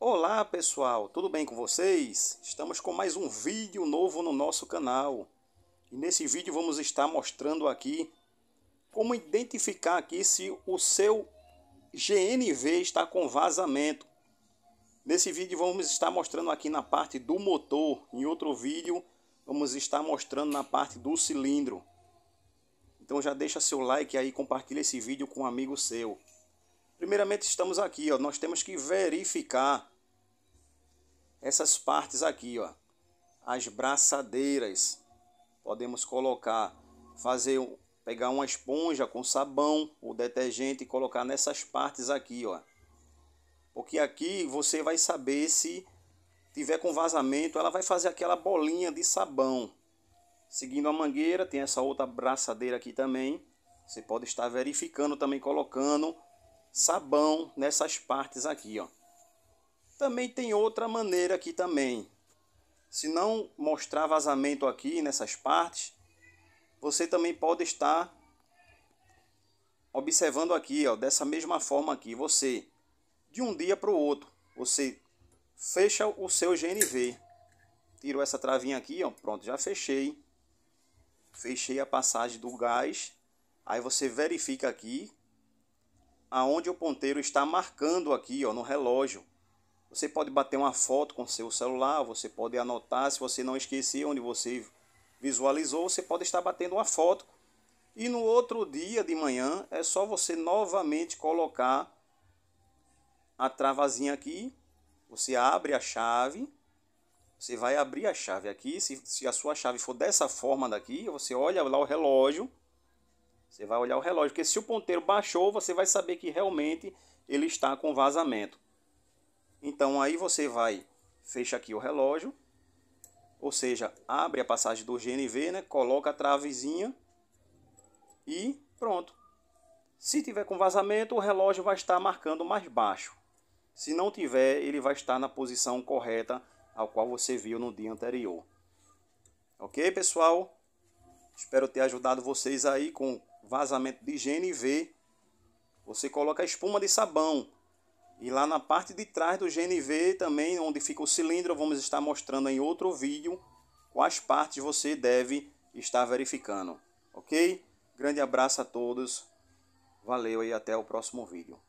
Olá pessoal, tudo bem com vocês? Estamos com mais um vídeo novo no nosso canal. E nesse vídeo vamos estar mostrando aqui como identificar aqui se o seu GNV está com vazamento. Nesse vídeo vamos estar mostrando aqui na parte do motor, em outro vídeo vamos estar mostrando na parte do cilindro. Então já deixa seu like aí, compartilha esse vídeo com um amigo seu. Primeiramente, estamos aqui, ó, nós temos que verificar essas partes aqui, ó, as braçadeiras. Podemos colocar, fazer, pegar uma esponja com sabão ou detergente e colocar nessas partes aqui, ó. Porque aqui você vai saber se tiver com vazamento, ela vai fazer aquela bolinha de sabão. Seguindo a mangueira, tem essa outra braçadeira aqui também. Você pode estar verificando também colocando sabão nessas partes aqui, ó. Também tem outra maneira aqui também. Se não mostrar vazamento aqui nessas partes, você também pode estar observando aqui, ó, dessa mesma forma aqui, você de um dia para o outro, você fecha o seu GNV. Tiro essa travinha aqui, ó, pronto, já fechei. Fechei a passagem do gás. Aí você verifica aqui aonde o ponteiro está marcando aqui ó, no relógio. Você pode bater uma foto com seu celular, você pode anotar, se você não esquecer onde você visualizou, você pode estar batendo uma foto. E no outro dia de manhã é só você novamente colocar a travazinha aqui. Você abre a chave. Você vai abrir a chave aqui. Se, se a sua chave for dessa forma daqui, você olha lá o relógio você vai olhar o relógio, porque se o ponteiro baixou, você vai saber que realmente ele está com vazamento. Então aí você vai, fecha aqui o relógio, ou seja, abre a passagem do GNV, né? coloca a travezinha e pronto. Se tiver com vazamento, o relógio vai estar marcando mais baixo. Se não tiver, ele vai estar na posição correta ao qual você viu no dia anterior. Ok, pessoal? Espero ter ajudado vocês aí com vazamento de GNV, você coloca a espuma de sabão. E lá na parte de trás do GNV também, onde fica o cilindro, vamos estar mostrando em outro vídeo quais partes você deve estar verificando. Ok? Grande abraço a todos. Valeu e até o próximo vídeo.